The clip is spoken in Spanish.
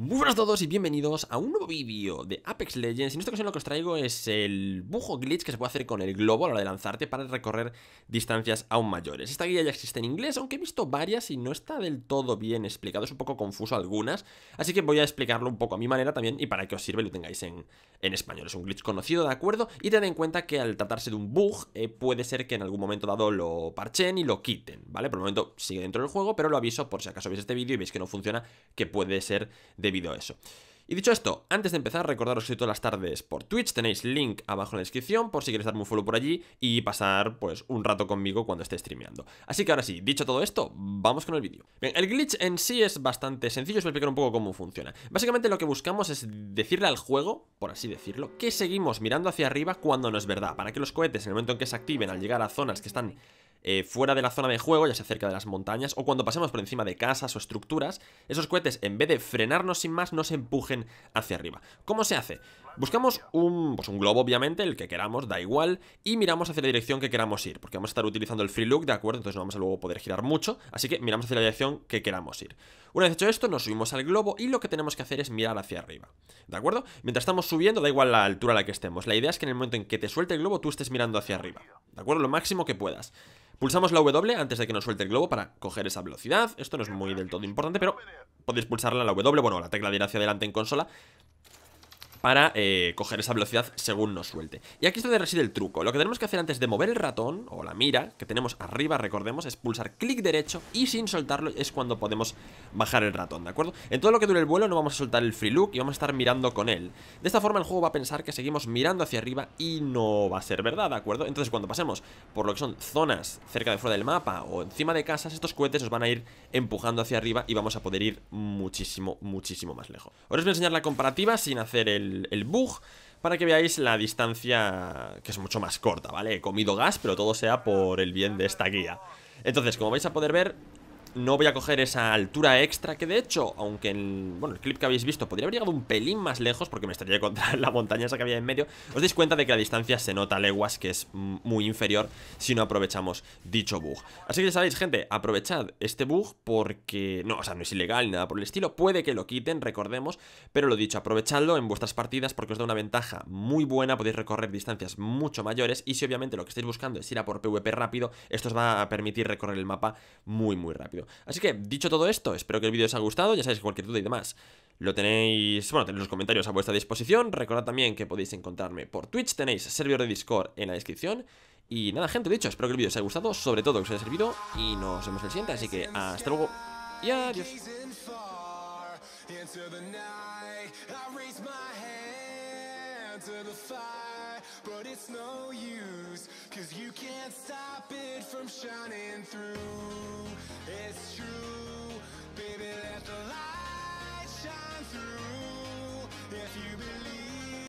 Muy buenas a todos y bienvenidos a un nuevo vídeo de Apex Legends. En esta ocasión lo que os traigo es el bujo glitch que se puede hacer con el globo a la hora de lanzarte para recorrer distancias aún mayores. Esta guía ya existe en inglés, aunque he visto varias y no está del todo bien explicado, es un poco confuso algunas, así que voy a explicarlo un poco a mi manera también y para que os sirva lo tengáis en, español. Es un glitch conocido, ¿de acuerdo? Y tened en cuenta que al tratarse de un bug, eh, puede ser que en algún momento dado lo parchen y lo quiten. ¿vale? Por el momento sigue dentro del juego, pero lo aviso por si acaso veis este vídeo y veis que no funciona, que puede ser debido a eso. Y dicho esto, antes de empezar, recordaros que todas las tardes por Twitch tenéis link abajo en la descripción por si queréis darme un follow por allí y pasar pues un rato conmigo cuando esté streameando. Así que ahora sí, dicho todo esto, vamos con el vídeo. Bien, el glitch en sí es bastante sencillo, os voy a explicar un poco cómo funciona. Básicamente lo que buscamos es decirle al juego, por así decirlo, que seguimos mirando hacia arriba cuando no es verdad, para que los cohetes en el momento en que se activen al llegar a zonas que están eh, fuera de la zona de juego, ya sea cerca de las montañas, o cuando pasemos por encima de casas o estructuras, esos cohetes, en vez de frenarnos sin más, nos empujen hacia arriba. ¿Cómo se hace? Buscamos un, pues, un globo, obviamente, el que queramos, da igual, y miramos hacia la dirección que queramos ir, porque vamos a estar utilizando el free look, ¿de acuerdo? Entonces no vamos a luego poder girar mucho, así que miramos hacia la dirección que queramos ir. Una vez hecho esto, nos subimos al globo y lo que tenemos que hacer es mirar hacia arriba, ¿de acuerdo? Mientras estamos subiendo, da igual la altura a la que estemos, la idea es que en el momento en que te suelte el globo, tú estés mirando hacia arriba, ¿de acuerdo? Lo máximo que puedas. Pulsamos la W antes de que nos suelte el globo para coger esa velocidad. Esto no es muy del todo importante, pero podéis pulsarla la W, bueno, la tecla de ir hacia adelante en consola para eh, coger esa velocidad según nos suelte. Y aquí está de reside el truco. Lo que tenemos que hacer antes de mover el ratón o la mira que tenemos arriba, recordemos, es pulsar clic derecho y sin soltarlo es cuando podemos bajar el ratón, ¿de acuerdo? En todo lo que dure el vuelo no vamos a soltar el free look y vamos a estar mirando con él. De esta forma el juego va a pensar que seguimos mirando hacia arriba y no va a ser verdad, ¿de acuerdo? Entonces cuando pasemos por lo que son zonas cerca de fuera del mapa o encima de casas, estos cohetes nos van a ir empujando hacia arriba y vamos a poder ir muchísimo, muchísimo más lejos. Ahora os voy a enseñar la comparativa sin hacer el el, bug para que veáis la distancia que es mucho más corta, ¿vale? He comido gas, pero todo sea por el bien de esta guía. Entonces, como vais a poder ver, no voy a coger esa altura extra que de hecho, aunque en bueno, el clip que habéis visto podría haber llegado un pelín más lejos porque me estaría contra la montaña esa que había en medio, os dais cuenta de que la distancia se nota leguas que es muy inferior si no aprovechamos dicho bug. Así que ya sabéis, gente, aprovechad este bug porque no, o sea, no es ilegal ni nada por el estilo, puede que lo quiten, recordemos, pero lo dicho, aprovechadlo en vuestras partidas porque os da una ventaja muy buena, podéis recorrer distancias mucho mayores y si obviamente lo que estáis buscando es ir a por PvP rápido, esto os va a permitir recorrer el mapa muy muy rápido. Así que, dicho todo esto, espero que el vídeo os haya gustado, ya sabéis cualquier duda y demás lo tenéis, bueno, tenéis los comentarios a vuestra disposición. Recordad también que podéis encontrarme por Twitch, tenéis servidor de Discord en la descripción. Y nada, gente, dicho, espero que el vídeo os haya gustado, sobre todo que os haya servido, y nos vemos en el siguiente, así que hasta luego y adiós. Cause you can't stop it from shining through It's true